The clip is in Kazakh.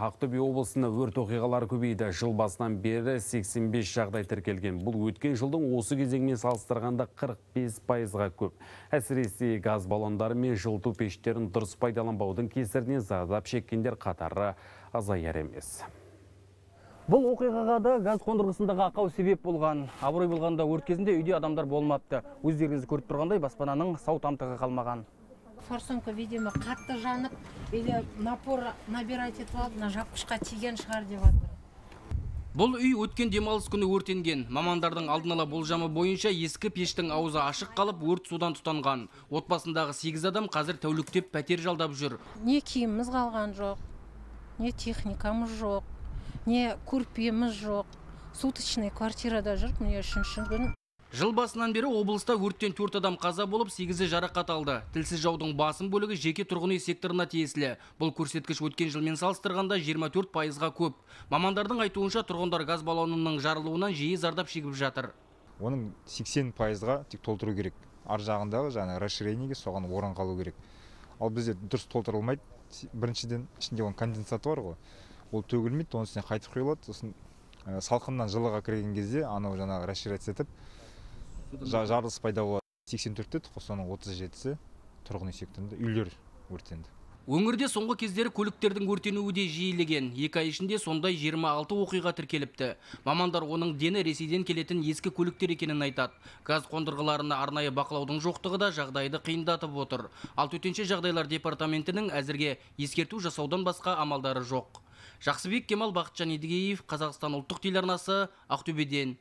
Ақтөбе облысында өрт оқиғалары көбейді. Жыл басынан бері 85 жағдай тіркелген. Бұл өткен жылдың осы кезеңмен салыстырғанда 45 пайызға көп. Әсіресе газ баллондары мен жылыту пештерін дұрыс пайдаланбаудың кесірінен зардап шеккендер қатары азаяр емес. Бұл оқиғаға да газ қондырғысындағы ақау себеп болған. Абырой болғанда өрт кезінде үйде адамдар болмапты. Өздеріңіз көріп тұрғандай баспананың сау тамтығы қалмаған форсунка видимо қатты жанып или напор набирать етіп алып мына жапқышқа тиген шығар деп жатыр бұл үй өткен демалыс күні өртенген мамандардың алдын ала болжамы бойынша ескі пештің аузы ашық қалып өрт судан тұтанған отбасындағы сегіз адам қазір тәуліктеп пәтер жалдап жүр не киіміміз қалған жоқ не техникамыз жоқ не көрпеміз жоқ суточный квартирада жүріп міне үшінші күн жыл басынан бері облыста өрттен төрт адам қаза болып сегізі жарақат алды тілсіз жаудың басым бөлігі жеке тұрғын үй секторына тиесілі бұл көрсеткіш өткен жылмен салыстырғанда 24 пайызға көп мамандардың айтуынша тұрғындар газ баллонының жарылуынан жиі зардап шегіп жатыр оның 80 пайызға тек толтыру керек ар жағындағы жаңағы расширениеге соған орын қалу керек ал бізде дұрыс толтырылмайды біріншіден ішінде оның конденсаты бар ғой ол төгілмейді оның үстіне қайтып құйылады сосын салқыннан жылыға кірген кезде анау жаңағы расширяться етіп жарылыс пайда болады сексен төрт дедік соның отыз жетісі тұрғын үй секторында үйлер өртенді өңірде соңғы кездері көліктердің өртенуі де жиілеген екі ай ішінде сондай 26 оқиға тіркеліпті мамандар оның дені ресейден келетін ескі көліктер екенін айтады газ қондырғыларына арнайы бақылаудың жоқтығы да жағдайды қиындатып отыр ал төтенше жағдайлар департаментінің әзірге ескерту жасаудан басқа амалдары жоқ жақсыбек кемал бақытжан едігеев қазақстан ұлттық телеарнасы ақтөбеден